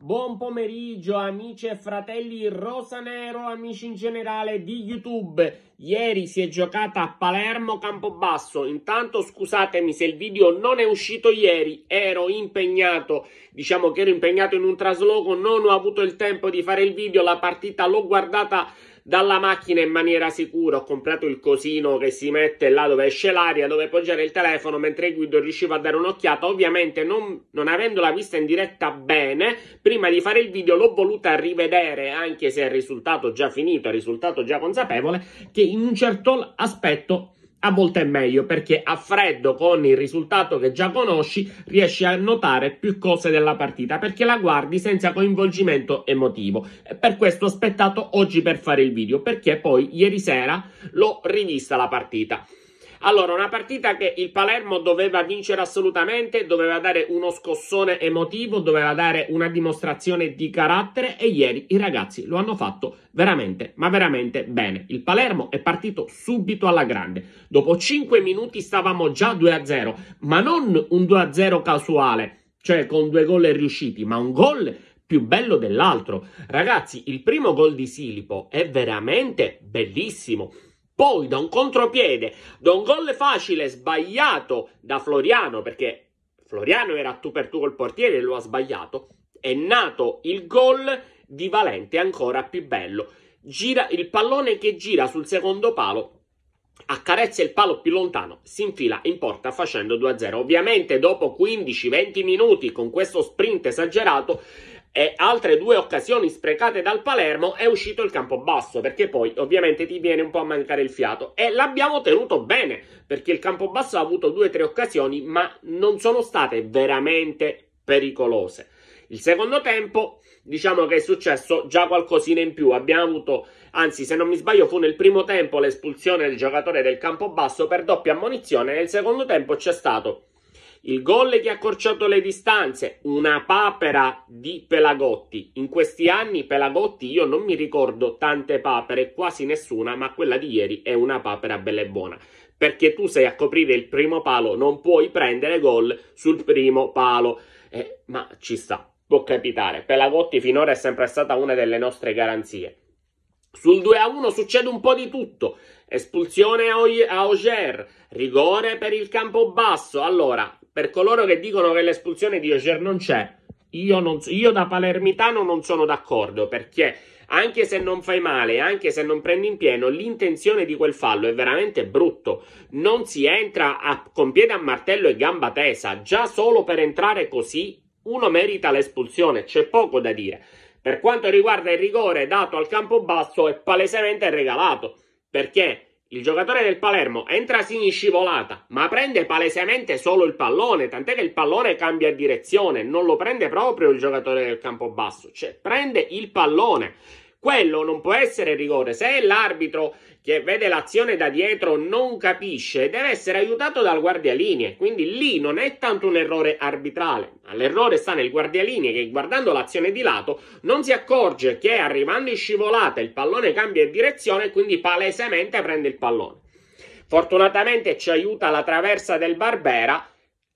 Buon pomeriggio amici e fratelli rosanero, amici in generale di YouTube. Ieri si è giocata a Palermo Campobasso. Intanto scusatemi se il video non è uscito ieri, ero impegnato, diciamo che ero impegnato in un trasloco, non ho avuto il tempo di fare il video, la partita l'ho guardata dalla macchina in maniera sicura. Ho comprato il cosino che si mette là dove esce l'aria, dove poggiare il telefono mentre guido riuscivo a dare un'occhiata. Ovviamente non, non avendo vista in diretta bene, prima di fare il video l'ho voluta rivedere anche se è risultato già finito, è risultato già consapevole che in un certo aspetto a volte è meglio perché a freddo con il risultato che già conosci riesci a notare più cose della partita perché la guardi senza coinvolgimento emotivo. E per questo ho aspettato oggi per fare il video perché poi ieri sera l'ho rivista la partita. Allora, una partita che il Palermo doveva vincere assolutamente, doveva dare uno scossone emotivo, doveva dare una dimostrazione di carattere e ieri i ragazzi lo hanno fatto veramente, ma veramente bene. Il Palermo è partito subito alla grande. Dopo 5 minuti stavamo già 2-0, ma non un 2-0 casuale, cioè con due gol riusciti, ma un gol più bello dell'altro. Ragazzi, il primo gol di Silipo è veramente bellissimo poi da un contropiede, da un gol facile sbagliato da Floriano, perché Floriano era tu per tu col portiere e lo ha sbagliato, è nato il gol di Valente, ancora più bello. Gira il pallone che gira sul secondo palo accarezza il palo più lontano, si infila in porta facendo 2-0. Ovviamente dopo 15-20 minuti con questo sprint esagerato e altre due occasioni sprecate dal Palermo è uscito il campo basso perché poi ovviamente ti viene un po' a mancare il fiato e l'abbiamo tenuto bene perché il campo basso ha avuto due o tre occasioni ma non sono state veramente pericolose. Il secondo tempo diciamo che è successo già qualcosina in più. Abbiamo avuto, anzi, se non mi sbaglio, fu nel primo tempo l'espulsione del giocatore del campo basso per doppia ammonizione. Nel secondo tempo c'è stato il gol che ha accorciato le distanze, una papera di Pelagotti. In questi anni Pelagotti io non mi ricordo tante papere, quasi nessuna, ma quella di ieri è una papera bella e buona perché tu sei a coprire il primo palo, non puoi prendere gol sul primo palo. Eh, ma ci sta, può capitare. Pelagotti finora è sempre stata una delle nostre garanzie. Sul 2 a 1 succede un po' di tutto. Espulsione a Auger, rigore per il campo basso. Allora, per coloro che dicono che l'espulsione di Oger non c'è, io, non, io, da palermitano non sono d'accordo perché anche se non fai male, anche se non prendi in pieno, l'intenzione di quel fallo è veramente brutto. Non si entra a, con piede a martello e gamba tesa, già solo per entrare così uno merita l'espulsione, c'è poco da dire. Per quanto riguarda il rigore dato al campo basso è palesemente regalato perché il giocatore del Palermo entra in scivolata, ma prende palesemente solo il pallone, tant'è che il pallone cambia direzione, non lo prende proprio il giocatore del campo basso, cioè prende il pallone. Quello non può essere rigore. Se l'arbitro che vede l'azione da dietro non capisce, deve essere aiutato dal guardialinee. Quindi lì non è tanto un errore arbitrale, ma l'errore sta nel guardialinee che guardando l'azione di lato non si accorge che arrivando in scivolata il pallone cambia direzione e quindi palesemente prende il pallone. Fortunatamente ci aiuta la traversa del Barbera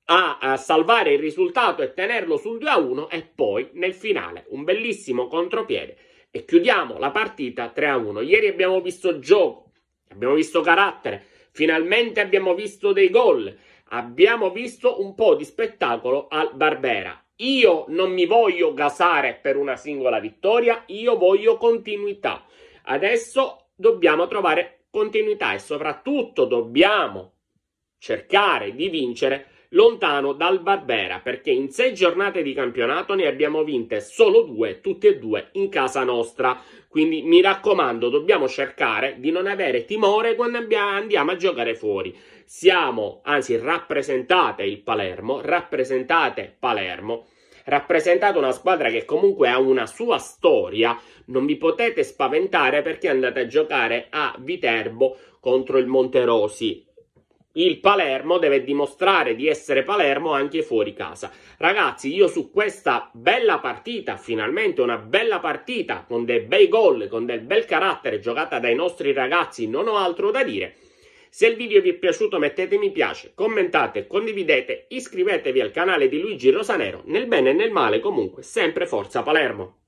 a, salvare il risultato e tenerlo sul 2 a 1 e poi nel finale un bellissimo contropiede e chiudiamo la partita 3 a 1. Ieri abbiamo visto gioco, abbiamo visto carattere, finalmente abbiamo visto dei gol, abbiamo visto un po' di spettacolo al Barbera. Io non mi voglio gasare per una singola vittoria, io voglio continuità. Adesso dobbiamo trovare continuità e soprattutto dobbiamo cercare di vincere lontano dal Barbera perché in sei giornate di campionato ne abbiamo vinte solo due, tutte e due in casa nostra. Quindi mi raccomando, dobbiamo cercare di non avere timore quando andiamo a giocare fuori. Siamo, anzi, rappresentate il Palermo, rappresentate Palermo rappresentate una squadra che comunque ha una sua storia, non vi potete spaventare perché andate a giocare a Viterbo contro il Monterosi il Palermo deve dimostrare di essere Palermo anche fuori casa. Ragazzi, io su questa bella partita, finalmente una bella partita con dei bei gol, con del bel carattere giocata dai nostri ragazzi, non ho altro da dire. Se il video vi è piaciuto mettete mi piace, commentate, condividete, iscrivetevi al canale di Luigi Rosanero, nel bene e nel male comunque sempre Forza Palermo.